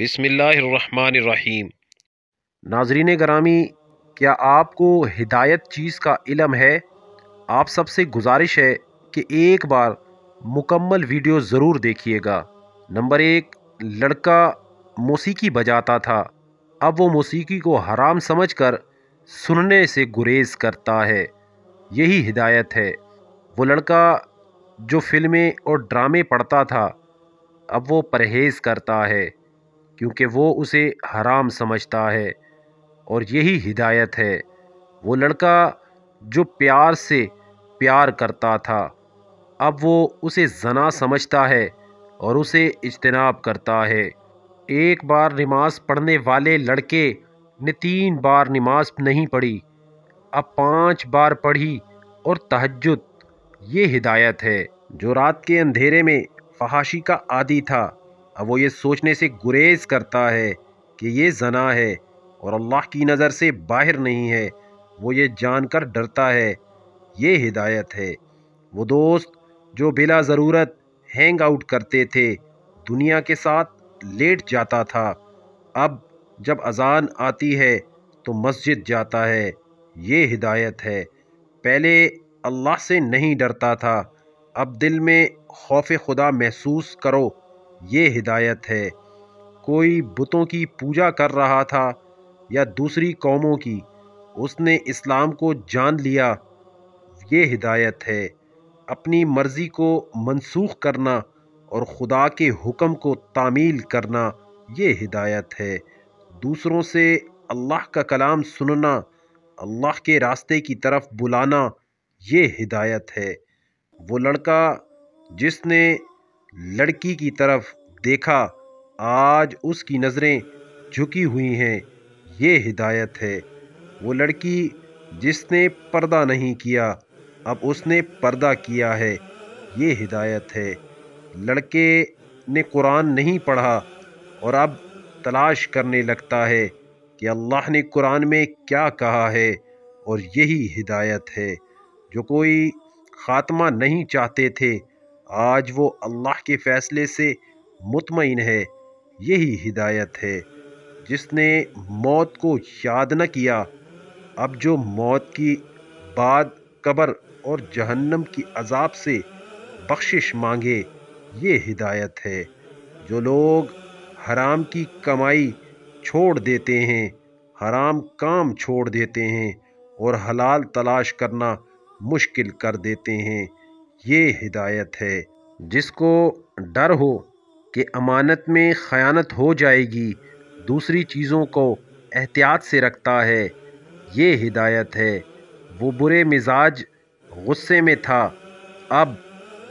बिसमीम नाजरीन ग्रामी क्या आपको हिदायत चीज़ का इलम है आप सबसे गुजारिश है कि एक बार मुकम्मल वीडियो ज़रूर देखिएगा नंबर एक लड़का मौसीकी बजाता था अब वो मौसीकी को हराम समझकर सुनने से गुरेज करता है यही हिदायत है वो लड़का जो फिल्में और ड्रामे पढ़ता था अब वो परहेज़ करता है क्योंकि वो उसे हराम समझता है और यही हिदायत है वो लड़का जो प्यार से प्यार करता था अब वो उसे जना समझता है और उसे इजतनाब करता है एक बार नमाज पढ़ने वाले लड़के ने तीन बार नमाज नहीं पढ़ी अब पांच बार पढ़ी और तहजद ये हिदायत है जो रात के अंधेरे में फहाशी का आदि था अब वो ये सोचने से गुरेज करता है कि ये जना है और अल्लाह की नज़र से बाहर नहीं है वो ये जानकर डरता है ये हिदायत है वो दोस्त जो बिला ज़रूरत हैंग आउट करते थे दुनिया के साथ लेट जाता था अब जब अजान आती है तो मस्जिद जाता है ये हिदायत है पहले अल्लाह से नहीं डरता था अब दिल में खौफ खुदा महसूस करो ये हिदायत है कोई बुतों की पूजा कर रहा था या दूसरी कौमों की उसने इस्लाम को जान लिया ये हिदायत है अपनी मर्ज़ी को मनसूख करना और ख़ुदा के हुक्म को तामील करना ये हिदायत है दूसरों से अल्लाह का कलाम सुनना अल्लाह के रास्ते की तरफ बुलाना ये हिदायत है वो लड़का जिसने लड़की की तरफ देखा आज उसकी नज़रें झुकी हुई हैं ये हिदायत है वो लड़की जिसने पर्दा नहीं किया अब उसने पर्दा किया है ये हिदायत है लड़के ने कुरान नहीं पढ़ा और अब तलाश करने लगता है कि अल्लाह ने कुरान में क्या कहा है और यही हिदायत है जो कोई ख़ात्मा नहीं चाहते थे आज वो अल्लाह के फ़ैसले से मुतमिन है यही हिदायत है जिसने मौत को याद न किया अब जो मौत की बाद कब्र और जहन्नम की अजाब से बख्शिश मांगे ये हिदायत है जो लोग हराम की कमाई छोड़ देते हैं हराम काम छोड़ देते हैं और हलाल तलाश करना मुश्किल कर देते हैं ये हिदायत है जिसको डर हो कि अमानत में ख़यानत हो जाएगी दूसरी चीज़ों को एहतियात से रखता है ये हिदायत है वो बुरे मिजाज गुस्से में था अब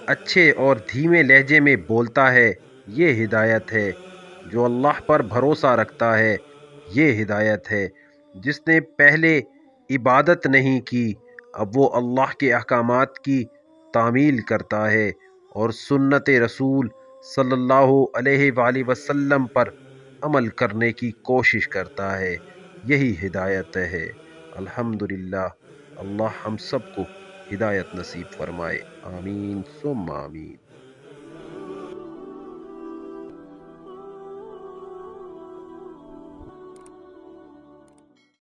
अच्छे और धीमे लहजे में बोलता है ये हिदायत है जो अल्लाह पर भरोसा रखता है ये हिदायत है जिसने पहले इबादत नहीं की अब वो अल्लाह के अहकाम की तामील करता है और सुन्नत रसूल सल्लल्लाहु अलैहि वसल्लम पर अमल करने की कोशिश करता है यही हिदायत है अल्हम्दुलिल्लाह अल्लाह हम सबको हिदायत नसीब फरमाए आमीन सुम आमीन